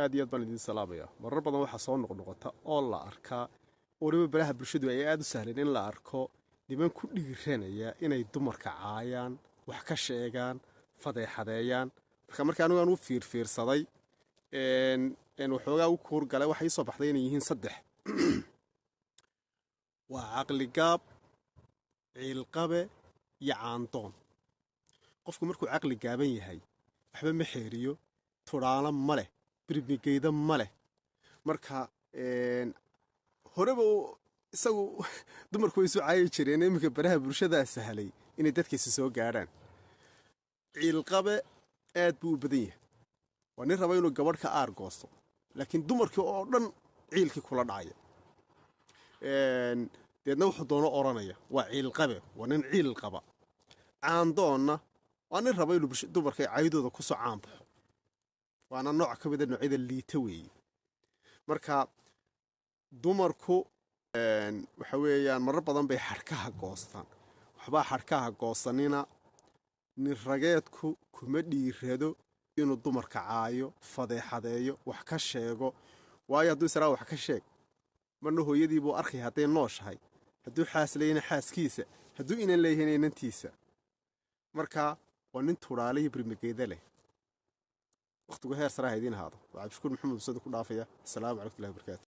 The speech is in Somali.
aad iyo aad baan idin salaamaya marar badan waxaa soo noqnoqota oo la arkaa oo waliba baraha bulshadu ay aad u sahlen in la arko niman ku dhiiranaya inay dumarka caayaan wax ka sheegaan fadeexadeeyaan marka marka anigu aan u fiirfiirsaday waxoogaa u kuurgalay waxaa iisoo baxday inay yihiin saddex waa caqligaab ciilqabe iyo caandoon qofku markuu caqli gaaban yahay waxba ma xeeriyo tudhaalo ma leh brigeda ma leh marka horeba isagu dumarku way isu caayi jireen iminka baraha bulshadaa sahalay inay dadkiisa soo gaadhaan ciilqabe aad buu u badan yahay waa nin raba inuu gabadh ka aar laakiin dumarkii oo dhan ciilkii kula dhacaya deedna wuxuu doono odhanaya waa ciilqabe waa nin ciil qaba caandoonna waa nin raba inuu dumarka caydooda ku caanbaxo waana nooc ka mida ah noocyada liita weeye marka dumarku waxa weeyaan marar badan bay xadhkaha goostaan waxbaa xadhkaha goosanina nin rageedku kuma dhiirado inuu dumarka caayo fadeexadeeyo wax ka sheego waayo hadduu israa wax ka sheeg marna hooyadiibuu arkay hadday nooshahay hadduu xaas leeyahayna xaaskiisa hadduu inan leeyahayna inantiisa marka waa nin tudhaale iyo leh wakhtigu heer saraha idiin ahaado waxaa bishkuur maxamud wasadi ku dhaafaya asalaamu calaikum llahi barkaatu